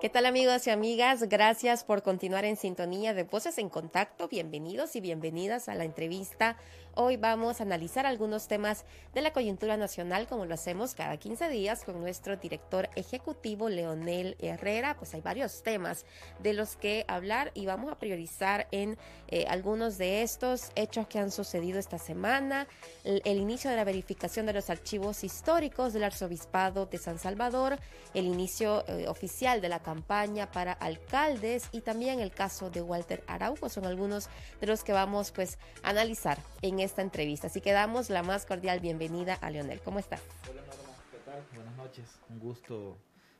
¿Qué tal amigos y amigas? Gracias por continuar en sintonía de Voces en Contacto. Bienvenidos y bienvenidas a la entrevista. Hoy vamos a analizar algunos temas de la coyuntura nacional como lo hacemos cada 15 días con nuestro director ejecutivo Leonel Herrera. Pues hay varios temas de los que hablar y vamos a priorizar en eh, algunos de estos hechos que han sucedido esta semana, el, inicio de la verificación de los archivos históricos del arzobispado de San Salvador, el inicio eh, oficial de la campaña para alcaldes y también el caso de Walter Araujo. Son algunos de los que vamos pues a analizar en esta entrevista. Así que damos la más cordial bienvenida a Leonel. ¿Cómo está? Hola Norma, ¿qué tal? Buenas noches. Un gusto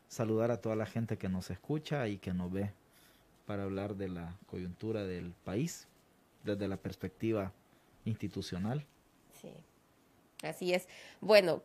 saludar a toda la gente que nos escucha y que nos ve para hablar de la coyuntura del país desde la perspectiva institucional. Sí, así es. Bueno,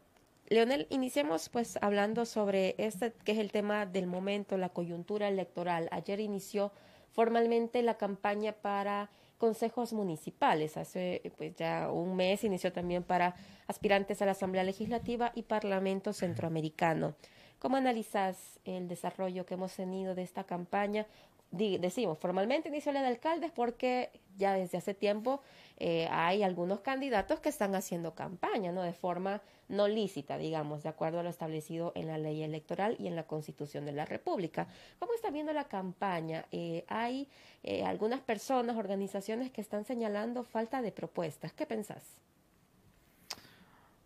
Leonel, iniciemos pues hablando sobre este que es el tema del momento, la coyuntura electoral. Ayer inició formalmente la campaña para consejos municipales. Hace pues ya un mes inició también para aspirantes a la Asamblea Legislativa y Parlamento Centroamericano. ¿Cómo analizas el desarrollo que hemos tenido de esta campaña? decimos formalmente inicio de alcaldes porque ya desde hace tiempo eh, hay algunos candidatos que están haciendo campaña, ¿no? De forma no lícita, digamos, de acuerdo a lo establecido en la ley electoral y en la Constitución de la República. ¿Cómo está viendo la campaña? Eh, hay eh, algunas personas, organizaciones que están señalando falta de propuestas. ¿Qué pensás?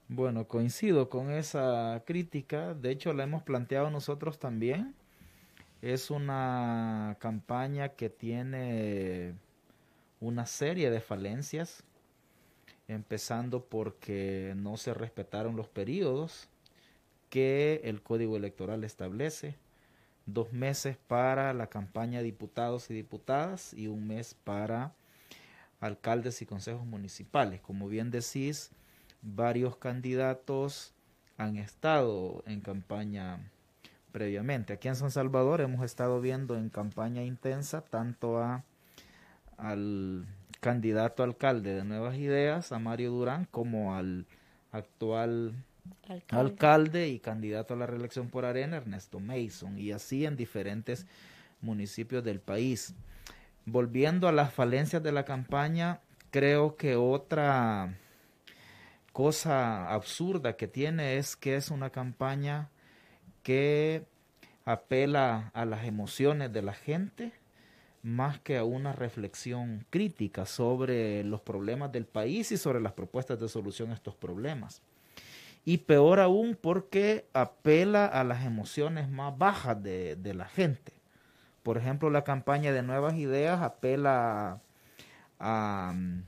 Bueno, coincido con esa crítica. De hecho, la hemos planteado nosotros también es una campaña que tiene una serie de falencias, empezando porque no se respetaron los periodos que el Código Electoral establece, dos meses para la campaña de diputados y diputadas y un mes para alcaldes y consejos municipales. Como bien decís, varios candidatos han estado en campaña previamente. Aquí en San Salvador hemos estado viendo en campaña intensa tanto a, al candidato alcalde de Nuevas Ideas, a Mario Durán, como al actual alcalde, alcalde y candidato a la reelección por Arena, Ernesto Mason, y así en diferentes municipios del país. Volviendo a las falencias de la campaña, creo que otra cosa absurda que tiene es que es una campaña que apela a las emociones de la gente más que a una reflexión crítica sobre los problemas del país y sobre las propuestas de solución a estos problemas. Y peor aún porque apela a las emociones más bajas de, la gente. Por ejemplo, la campaña de Nuevas Ideas apela mm,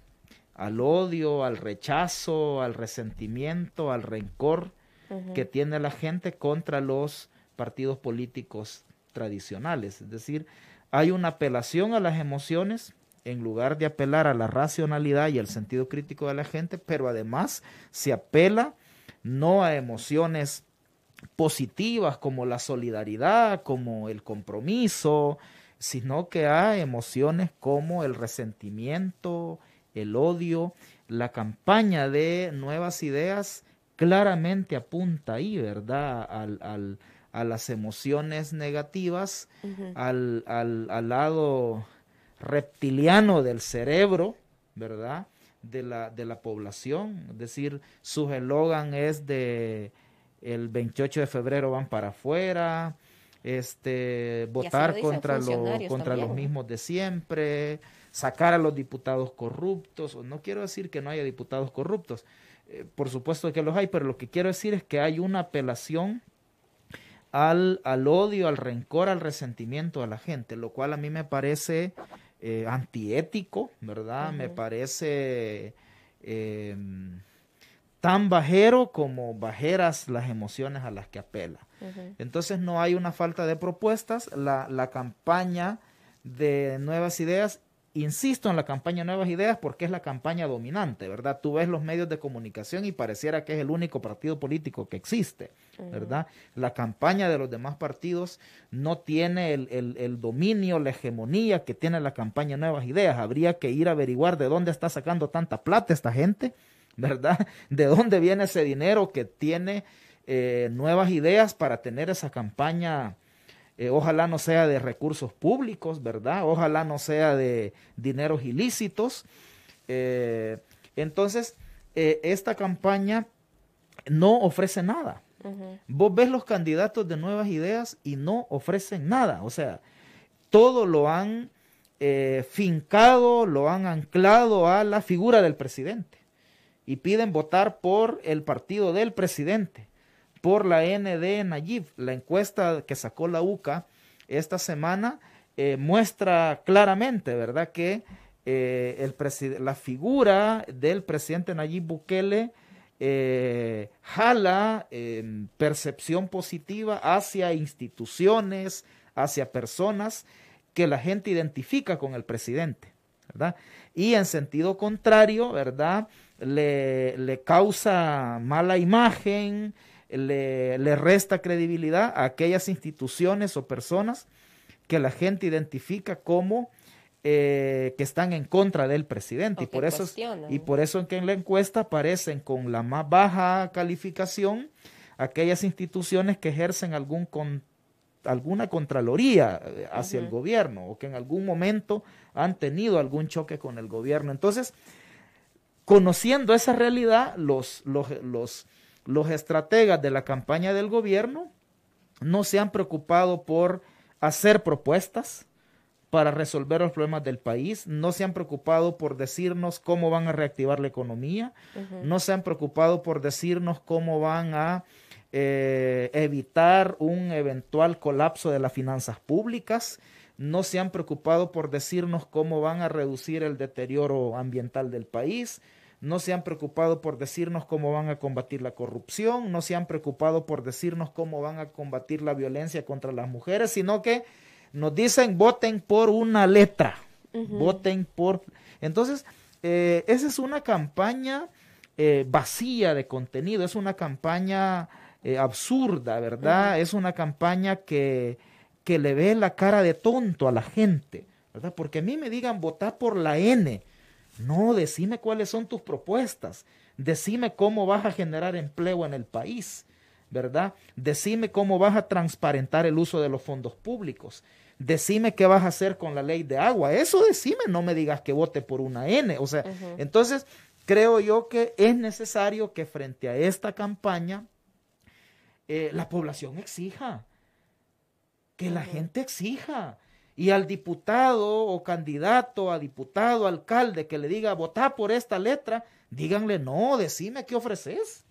al odio, al rechazo, al resentimiento, al rencor que tiene la gente contra los partidos políticos tradicionales. Es decir, hay una apelación a las emociones en lugar de apelar a la racionalidad y al sentido crítico de la gente, pero además se apela no a emociones positivas como la solidaridad, como el compromiso, sino que a emociones como el resentimiento, el odio, la campaña de nuevas ideas claramente apunta ahí, ¿verdad? Al, a las emociones negativas, al, al, al, lado reptiliano del cerebro, ¿verdad? De la, de la población. Es decir, su eslogan es de el 28 de febrero van para afuera, este, votar contra, los, contra los mismos de siempre, sacar a los diputados corruptos. No quiero decir que no haya diputados corruptos, eh, por supuesto que los hay, pero lo que quiero decir es que hay una apelación al, odio, al rencor, al resentimiento de la gente, lo cual a mí me parece eh, antiético, ¿verdad? Me parece em, tan bajero como bajeras las emociones a las que apela. Entonces no hay una falta de propuestas, la, la campaña de nuevas ideas Insisto en la campaña Nuevas Ideas porque es la campaña dominante, ¿verdad? Tú ves los medios de comunicación y pareciera que es el único partido político que existe, ¿verdad? La campaña de los demás partidos no tiene el, dominio, la hegemonía que tiene la campaña Nuevas Ideas. Habría que ir a averiguar de dónde está sacando tanta plata esta gente, ¿verdad? ¿De dónde viene ese dinero que tiene eh, nuevas ideas para tener esa campaña? Eh, ojalá no sea de recursos públicos, ¿verdad? Ojalá no sea de dineros ilícitos. Eh, entonces, eh, esta campaña no ofrece nada. Vos ves los candidatos de nuevas ideas y no ofrecen nada. O sea, todo lo han fincado, lo han anclado a la figura del presidente. Y piden votar por el partido del presidente por la ND Nayib. La encuesta que sacó la UCA esta semana eh, muestra claramente, ¿verdad?, que eh, la figura del presidente Nayib Bukele eh, jala em, percepción positiva hacia instituciones, hacia personas que la gente identifica con el presidente, ¿verdad? Y en sentido contrario, ¿verdad? Le, le causa mala imagen, le, le resta credibilidad a aquellas instituciones o personas que la gente identifica como eh, que están en contra del presidente. y por, eso, y por eso en que en la encuesta aparecen con la más baja calificación aquellas instituciones que ejercen algún con, alguna contraloría eh, hacia el gobierno o que en algún momento han tenido algún choque con el gobierno. Entonces, conociendo esa realidad, los, los los estrategas de la campaña del gobierno no se han preocupado por hacer propuestas para resolver los problemas del país, no se han preocupado por decirnos cómo van a reactivar la economía, no se han preocupado por decirnos cómo van a eh, evitar un eventual colapso de las finanzas públicas, no se han preocupado por decirnos cómo van a reducir el deterioro ambiental del país, no se han preocupado por decirnos cómo van a combatir la corrupción, no se han preocupado por decirnos cómo van a combatir la violencia contra las mujeres, sino que nos dicen voten por una letra, voten por... Entonces, eh, esa es una campaña eh, vacía de contenido, es una campaña eh, absurda, ¿verdad? Es una campaña que, que le ve la cara de tonto a la gente, ¿verdad? Porque a mí me digan votar por la N no, decime cuáles son tus propuestas. Decime cómo vas a generar empleo en el país, ¿verdad? Decime cómo vas a transparentar el uso de los fondos públicos. Decime qué vas a hacer con la ley de agua. Eso decime, no me digas que vote por una N. O sea, entonces creo yo que es necesario que frente a esta campaña eh, la población exija, que la gente exija y al diputado o candidato a diputado, alcalde que le diga votar por esta letra, díganle no, decime qué ofreces.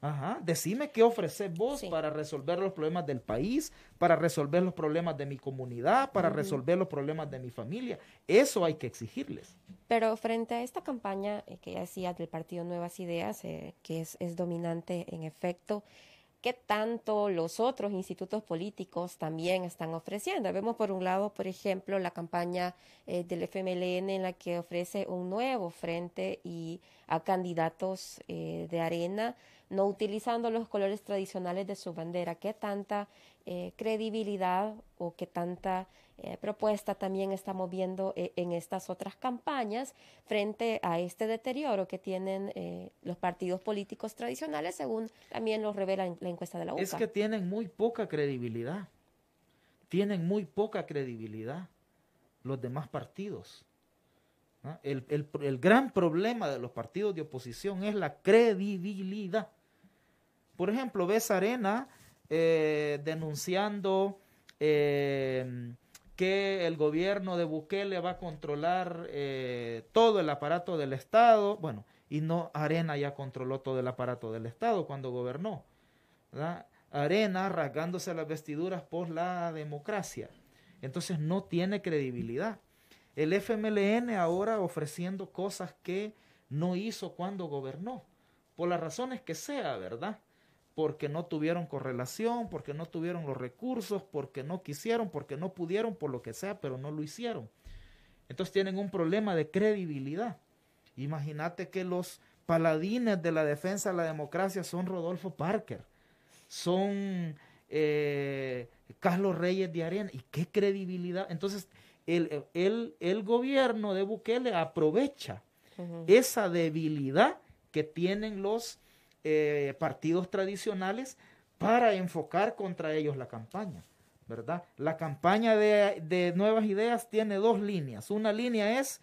Ajá, decime qué ofreces vos para resolver los problemas del país, para resolver los problemas de mi comunidad, para resolver los problemas de mi familia. Eso hay que exigirles. Pero frente a esta campaña eh, que ya del partido Nuevas Ideas, eh, que es, es dominante en efecto, qué tanto los otros institutos políticos también están ofreciendo. Vemos por un lado, por ejemplo, la campaña eh, del FMLN en la que ofrece un nuevo frente y a candidatos eh, de arena no utilizando los colores tradicionales de su bandera. ¿Qué tanta eh, credibilidad o qué tanta eh, propuesta también estamos viendo eh, en estas otras campañas frente a este deterioro que tienen los partidos políticos tradicionales, según también lo revela la encuesta de la UCA? Es que tienen muy poca credibilidad. Tienen muy poca credibilidad los demás partidos. el, el, gran problema de los partidos de oposición es la credibilidad. Por ejemplo, ves Arena eh, denunciando eh, que el gobierno de Bukele va a controlar eh, todo el aparato del Estado. Bueno, y no, Arena ya controló todo el aparato del Estado cuando gobernó. Arena rasgándose las vestiduras por la democracia. Entonces no tiene credibilidad. El FMLN ahora ofreciendo cosas que no hizo cuando gobernó, por las razones que sea, ¿verdad? porque no tuvieron correlación, porque no tuvieron los recursos, porque no quisieron, porque no pudieron, por lo que sea, pero no lo hicieron. Entonces tienen un problema de credibilidad. Imagínate que los paladines de la defensa de la democracia son Rodolfo Parker, son eh, Carlos Reyes de Arena. ¿Y qué credibilidad? Entonces, el, gobierno de Bukele aprovecha esa debilidad que tienen los eh, partidos tradicionales para enfocar contra ellos la campaña, ¿verdad? La campaña de, Nuevas Ideas tiene dos líneas. Una línea es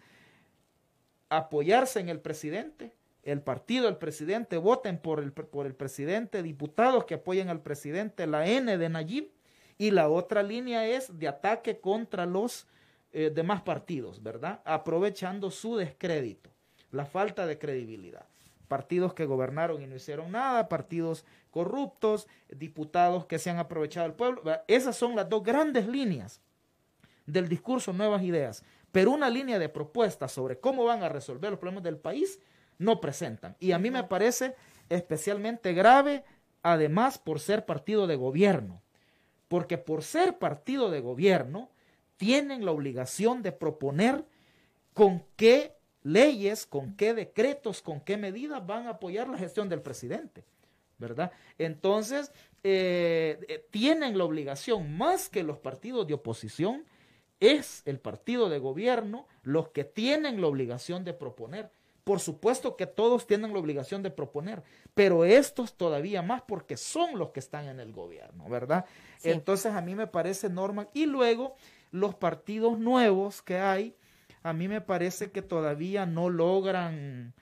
apoyarse en el presidente, el partido, el presidente, voten por el, presidente, diputados que apoyen al presidente, la N de Nayib, y la otra línea es de ataque contra los eh, demás partidos, ¿verdad? Aprovechando su descrédito, la falta de credibilidad partidos que gobernaron y no hicieron nada, partidos corruptos, diputados que se han aprovechado del pueblo. Esas son las dos grandes líneas del discurso Nuevas Ideas. Pero una línea de propuestas sobre cómo van a resolver los problemas del país no presentan. Y a mí me parece especialmente grave, además, por ser partido de gobierno. Porque por ser partido de gobierno, tienen la obligación de proponer con qué leyes, con qué decretos, con qué medidas van a apoyar la gestión del presidente, ¿verdad? Entonces, eh, eh, tienen la obligación, más que los partidos de oposición, es el partido de gobierno los que tienen la obligación de proponer. Por supuesto que todos tienen la obligación de proponer, pero estos todavía más porque son los que están en el gobierno, ¿verdad? Entonces a mí me parece normal. Y luego los partidos nuevos que hay, a mí me parece que todavía no logran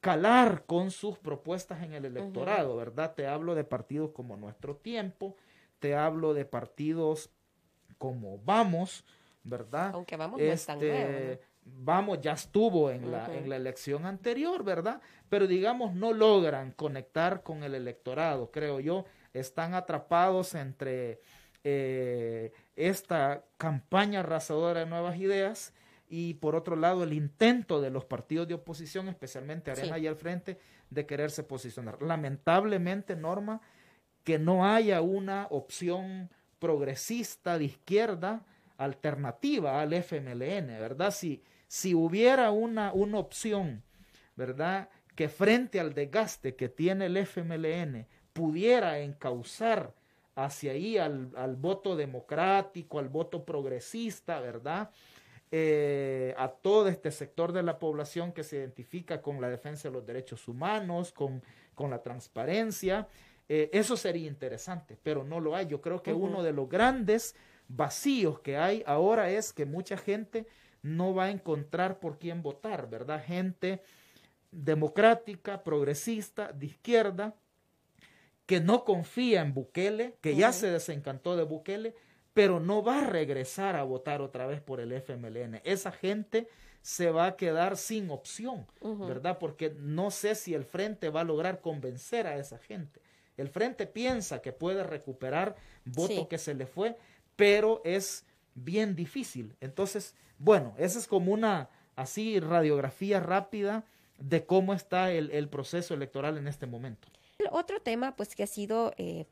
calar con sus propuestas en el electorado, ¿verdad? Te hablo de partidos como Nuestro Tiempo, te hablo de partidos como Vamos, ¿verdad? Aunque Vamos no este, Vamos ya estuvo en, la, en la elección anterior, ¿verdad? Pero digamos, no logran conectar con el electorado, creo yo. Están atrapados entre eh, esta campaña arrasadora de nuevas ideas y por otro lado el intento de los partidos de oposición, especialmente Arena y al frente, de quererse posicionar. Lamentablemente, Norma, que no haya una opción progresista de izquierda alternativa al FMLN, ¿verdad? Si, si hubiera una, una opción, ¿verdad? Que frente al desgaste que tiene el FMLN pudiera encauzar hacia ahí al voto democrático, al voto progresista, ¿verdad? Eh, a todo este sector de la población que se identifica con la defensa de los derechos humanos, con, la transparencia. Eh, eso sería interesante, pero no lo hay. Yo creo que uno de los grandes vacíos que hay ahora es que mucha gente no va a encontrar por quién votar, ¿verdad? Gente democrática, progresista, de izquierda, que no confía en Bukele, que ya se desencantó de Bukele, pero no va a regresar a votar otra vez por el FMLN. Esa gente se va a quedar sin opción, ¿verdad? Porque no sé si el frente va a lograr convencer a esa gente. El frente piensa que puede recuperar voto que se le fue, pero es bien difícil. Entonces, bueno, esa es como una así radiografía rápida de cómo está el, proceso electoral en este momento. El otro tema, pues, que ha sido eh,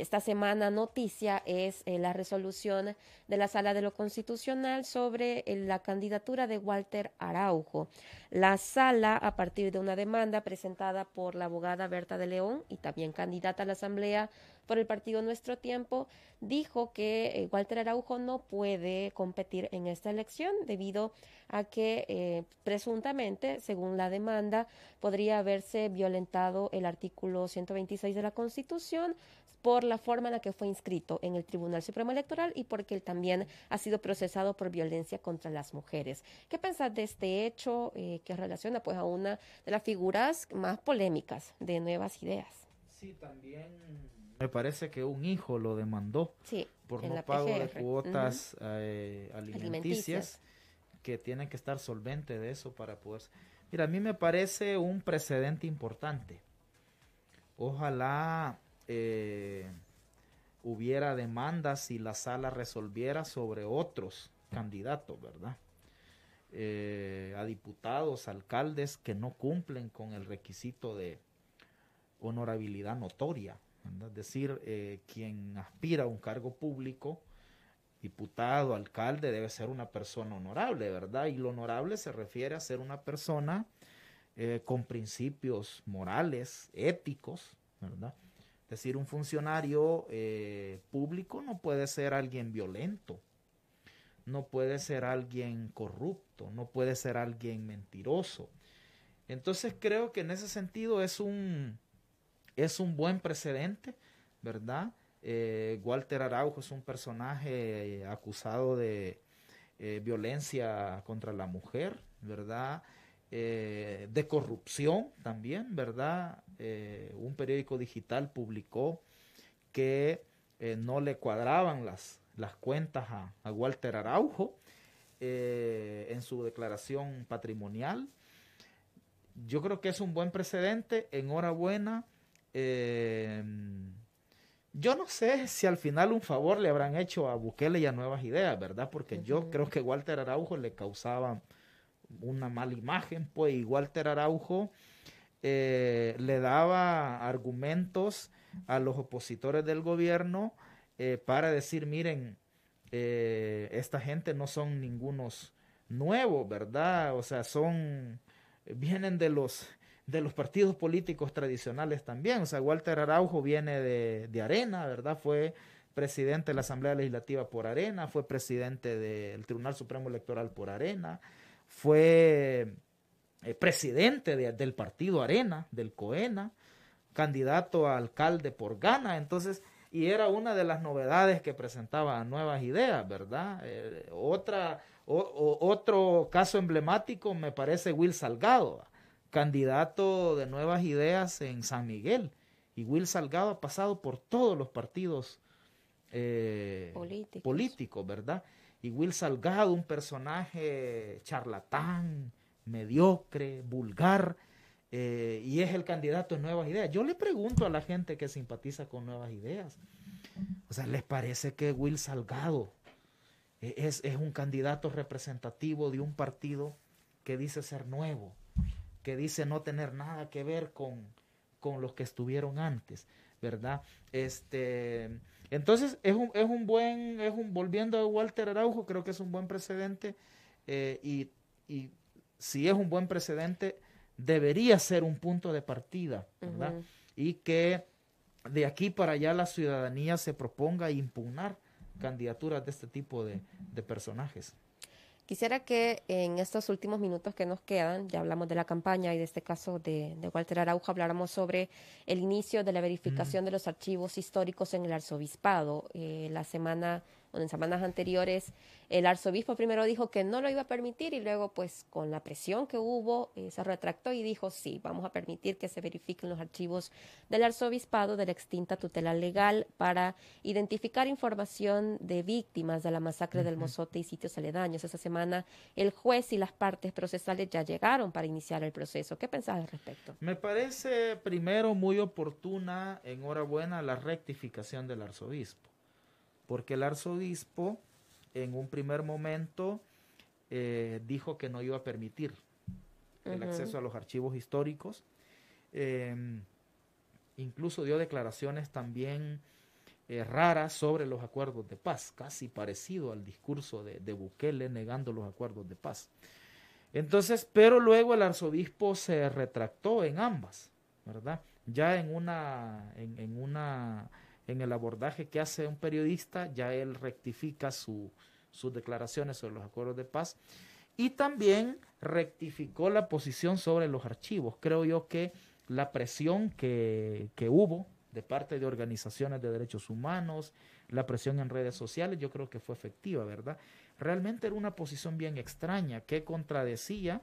esta semana noticia es eh, la resolución de la Sala de lo Constitucional sobre eh, la candidatura de Walter Araujo. La sala, a partir de una demanda presentada por la abogada Berta de León y también candidata a la Asamblea por el partido Nuestro Tiempo, dijo que eh, Walter Araujo no puede competir en esta elección debido a que eh, presuntamente, según la demanda, podría haberse violentado el artículo 126 de la Constitución por la forma en la que fue inscrito en el Tribunal Supremo Electoral y porque él también ha sido procesado por violencia contra las mujeres. ¿Qué pensás de este hecho eh, que relaciona pues a una de las figuras más polémicas de Nuevas Ideas? Sí, también me parece que un hijo lo demandó por no pago de cuotas eh, alimenticias, que tiene que estar solvente de eso para poder... Mira, a mí me parece un precedente importante. Ojalá eh, hubiera demandas y la sala resolviera sobre otros candidatos, ¿verdad? Eh, a diputados, alcaldes que no cumplen con el requisito de honorabilidad notoria es decir, eh, quien aspira a un cargo público, diputado, alcalde, debe ser una persona honorable, ¿verdad? Y lo honorable se refiere a ser una persona eh, con principios morales, éticos, ¿verdad? Es decir, un funcionario eh, público no puede ser alguien violento, no puede ser alguien corrupto, no puede ser alguien mentiroso. Entonces creo que en ese sentido es un, es un buen precedente, ¿verdad? Eh, Walter Araujo es un personaje eh, acusado de eh, violencia contra la mujer, ¿verdad? de corrupción también, ¿verdad? un periódico digital publicó que no le cuadraban las, las cuentas a, a, Walter Araujo en su declaración patrimonial. Yo creo que es un buen precedente. Enhorabuena Em, yo no sé si al final un favor le habrán hecho a Bukele y a Nuevas Ideas, ¿verdad? Porque yo creo que Walter Araujo le causaba una mala imagen, pues, y Walter Araujo eh, le daba argumentos a los opositores del gobierno eh, para decir, miren, eh, esta gente no son ningunos nuevos, ¿verdad? O sea, son, vienen de los, de los partidos políticos tradicionales también. O sea, Walter Araujo viene de, Arena, ¿verdad? Fue presidente de la Asamblea Legislativa por Arena, fue presidente del Tribunal Supremo Electoral por Arena, fue eh, presidente del partido Arena, del COENA, candidato a alcalde por Gana, entonces, y era una de las novedades que presentaba nuevas ideas, ¿verdad? Eh, otra, otro caso emblemático me parece Will Salgado candidato de nuevas ideas en San Miguel. Y Will Salgado ha pasado por todos los partidos eh, políticos. ¿verdad? Y Will Salgado, un personaje charlatán, mediocre, vulgar, eh, y es el candidato de nuevas ideas. Yo le pregunto a la gente que simpatiza con nuevas ideas, o sea, ¿les parece que Will Salgado e-, es un candidato representativo de un partido que dice ser nuevo? que dice no tener nada que ver con, los que estuvieron antes, ¿verdad? Este, entonces, es un, es un buen, es un, volviendo a Walter Araujo, creo que es un buen precedente eh, y, y, si es un buen precedente, debería ser un punto de partida, ¿verdad? Y que de aquí para allá la ciudadanía se proponga impugnar candidaturas de este tipo de personajes. Quisiera que en estos últimos minutos que nos quedan, ya hablamos de la campaña y de este caso de, Walter Araujo, habláramos sobre el inicio de la verificación de los archivos históricos en el arzobispado. Eh, la semana en semanas anteriores, el arzobispo primero dijo que no lo iba a permitir y luego, pues, con la presión que hubo, eh, se retractó y dijo, sí, vamos a permitir que se verifiquen los archivos del arzobispado de la extinta tutela legal para identificar información de víctimas de la masacre del Mozote y sitios aledaños. Esa semana, el juez y las partes procesales ya llegaron para iniciar el proceso. ¿Qué pensás al respecto? Me parece primero muy oportuna, enhorabuena, la rectificación del arzobispo porque el arzobispo en un primer momento eh, dijo que no iba a permitir el acceso a los archivos históricos. Em, incluso dio declaraciones también eh, raras sobre los acuerdos de paz, casi parecido al discurso de, Bukele negando los acuerdos de paz. Entonces, pero luego el arzobispo se retractó en ambas, ¿verdad? Ya en una, en una en el abordaje que hace un periodista, ya él rectifica sus declaraciones sobre los acuerdos de paz y también rectificó la posición sobre los archivos. Creo yo que la presión que hubo de parte de organizaciones de derechos humanos, la presión en redes sociales, yo creo que fue efectiva, ¿verdad? Realmente era una posición bien extraña que contradecía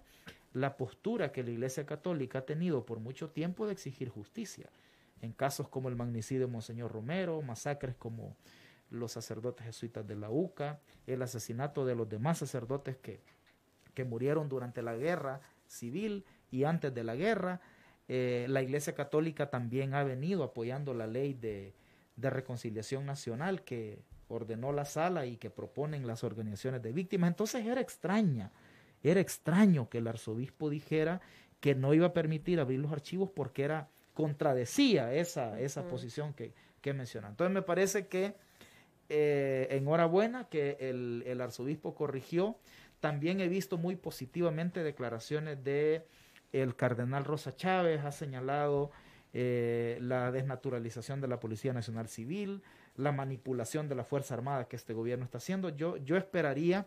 la postura que la Iglesia Católica ha tenido por mucho tiempo de exigir justicia en casos como el magnicidio de Monseñor Romero, masacres como los sacerdotes jesuitas de la UCA, el asesinato de los demás sacerdotes que, murieron durante la guerra civil y antes de la guerra. Eh, la Iglesia Católica también ha venido apoyando la ley de, de reconciliación nacional que ordenó la sala y que proponen las organizaciones de víctimas. Entonces era extraña, era extraño que el arzobispo dijera que no iba a permitir abrir los archivos porque era contradecía esa, esa posición que, que menciona. Entonces me parece que eh, enhorabuena que el, arzobispo corrigió. También he visto muy positivamente declaraciones de el cardenal Rosa Chávez, ha señalado eh, la desnaturalización de la Policía Nacional Civil, la manipulación de la Fuerza Armada que este gobierno está haciendo. Yo, yo esperaría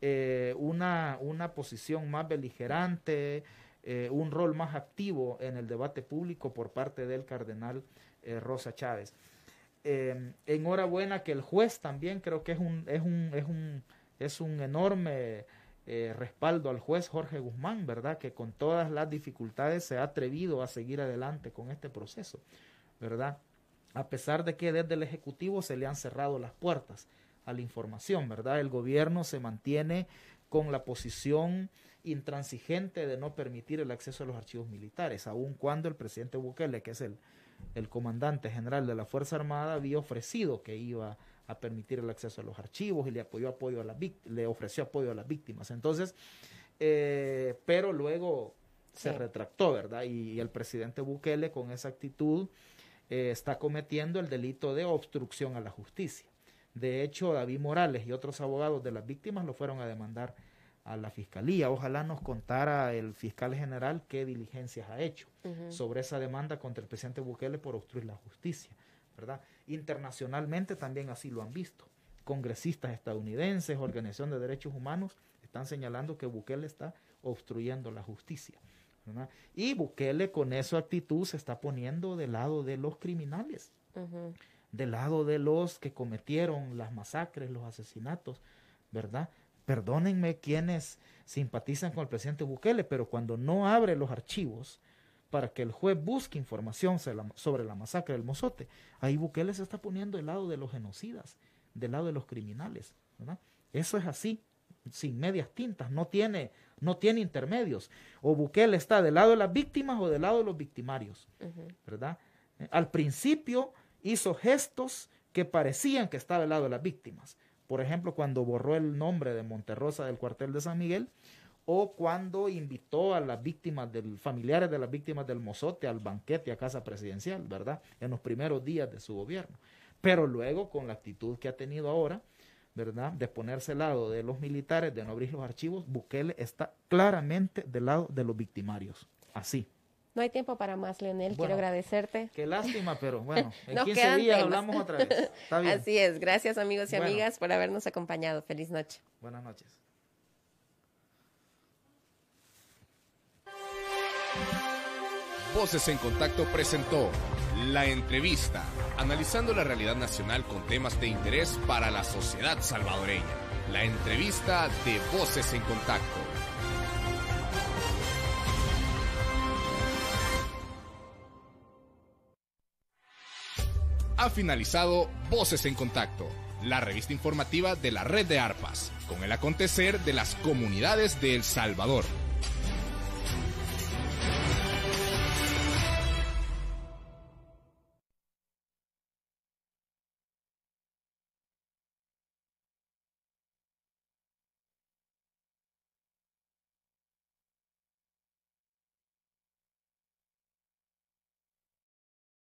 eh, una, una posición más beligerante, eh, un rol más activo en el debate público por parte del cardenal eh, Rosa Chávez. Eh, enhorabuena que el juez también creo que es un, es un, es un, es un enorme respaldo al juez Jorge Guzmán, ¿verdad? Que con todas las dificultades se ha atrevido a seguir adelante con este proceso, ¿verdad? A pesar de que desde el Ejecutivo se le han cerrado las puertas a la información, ¿verdad? El gobierno se mantiene con la posición intransigente de no permitir el acceso a los archivos militares, aun cuando el presidente Bukele, que es el, el comandante general de la Fuerza Armada, había ofrecido que iba a permitir el acceso a los archivos y le, apoyó apoyo a las le ofreció apoyo a las víctimas. Entonces, eh, pero luego se retractó, ¿verdad? Y, el presidente Bukele con esa actitud eh, está cometiendo el delito de obstrucción a la justicia. De hecho, David Morales y otros abogados de las víctimas lo fueron a demandar a la fiscalía. Ojalá nos contara el fiscal general qué diligencias ha hecho sobre esa demanda contra el presidente Bukele por obstruir la justicia, ¿verdad? Internacionalmente también así lo han visto. Congresistas estadounidenses, organización de derechos humanos están señalando que Bukele está obstruyendo la justicia. ¿verdad? Y Bukele con esa actitud se está poniendo del lado de los criminales, del lado de los que cometieron las masacres, los asesinatos, ¿verdad? Perdónenme quienes simpatizan con el presidente Bukele, pero cuando no abre los archivos para que el juez busque información sobre la masacre del Mozote, ahí Bukele se está poniendo del lado de los genocidas, del lado de los criminales. Eso es así, sin medias tintas, no tiene, no tiene intermedios. O Bukele está del lado de las víctimas o del lado de los victimarios, ¿verdad? Al principio hizo gestos que parecían que estaba del lado de las víctimas, por ejemplo, cuando borró el nombre de Monterrosa del cuartel de San Miguel o cuando invitó a las víctimas del familiares de las víctimas del Mozote al banquete a casa presidencial, ¿verdad? En los primeros días de su gobierno. Pero luego con la actitud que ha tenido ahora, ¿verdad? De ponerse al lado de los militares, de no abrir los archivos, Bukele está claramente del lado de los victimarios. Así. No hay tiempo para más, Leonel. Quiero agradecerte. Qué lástima, pero bueno, en 15 días hablamos otra vez. Así es. Gracias, amigos y amigas, por habernos acompañado. Feliz noche. Buenas noches. Voces en Contacto presentó La Entrevista, analizando la realidad nacional con temas de interés para la sociedad salvadoreña. La entrevista de Voces en Contacto. ha finalizado Voces en Contacto, la revista informativa de la red de ARPAS, con el acontecer de las comunidades de El Salvador.